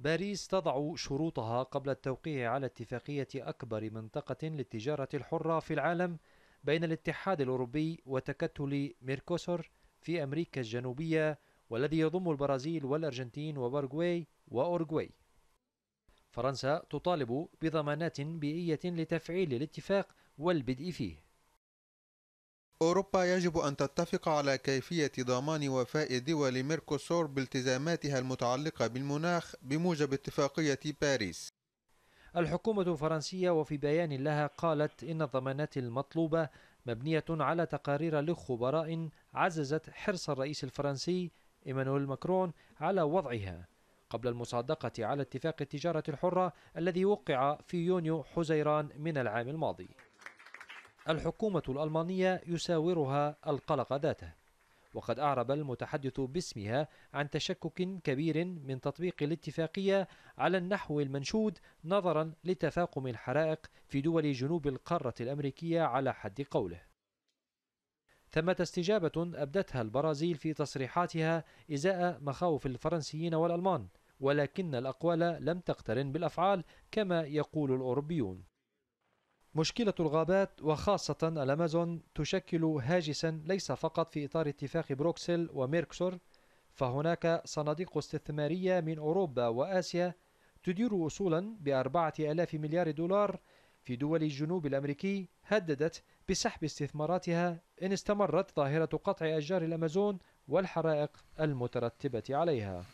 باريس تضع شروطها قبل التوقيع على اتفاقية أكبر منطقة للتجارة الحرة في العالم بين الاتحاد الأوروبي وتكتل ميركوسور في أمريكا الجنوبية والذي يضم البرازيل والأرجنتين وبرغواي وأورغواي فرنسا تطالب بضمانات بيئية لتفعيل الاتفاق والبدء فيه أوروبا يجب أن تتفق على كيفية ضمان وفاء دول ميركوسور بالتزاماتها المتعلقة بالمناخ بموجب اتفاقية باريس الحكومة الفرنسية وفي بيان لها قالت إن الضمانات المطلوبة مبنية على تقارير لخبراء عززت حرص الرئيس الفرنسي إيمانويل ماكرون على وضعها قبل المصادقة على اتفاق التجارة الحرة الذي وقع في يونيو حزيران من العام الماضي الحكومة الألمانية يساورها القلق ذاته وقد أعرب المتحدث باسمها عن تشكك كبير من تطبيق الاتفاقية على النحو المنشود نظرا لتفاقم الحرائق في دول جنوب القارة الأمريكية على حد قوله ثمة استجابة أبدتها البرازيل في تصريحاتها إزاء مخاوف الفرنسيين والألمان ولكن الأقوال لم تقترن بالأفعال كما يقول الأوروبيون مشكلة الغابات وخاصة الأمازون تشكل هاجسا ليس فقط في إطار اتفاق بروكسل وميركسور فهناك صناديق استثمارية من أوروبا وآسيا تدير أصولا بأربعة ألاف مليار دولار في دول الجنوب الأمريكي هددت بسحب استثماراتها إن استمرت ظاهرة قطع أشجار الأمازون والحرائق المترتبة عليها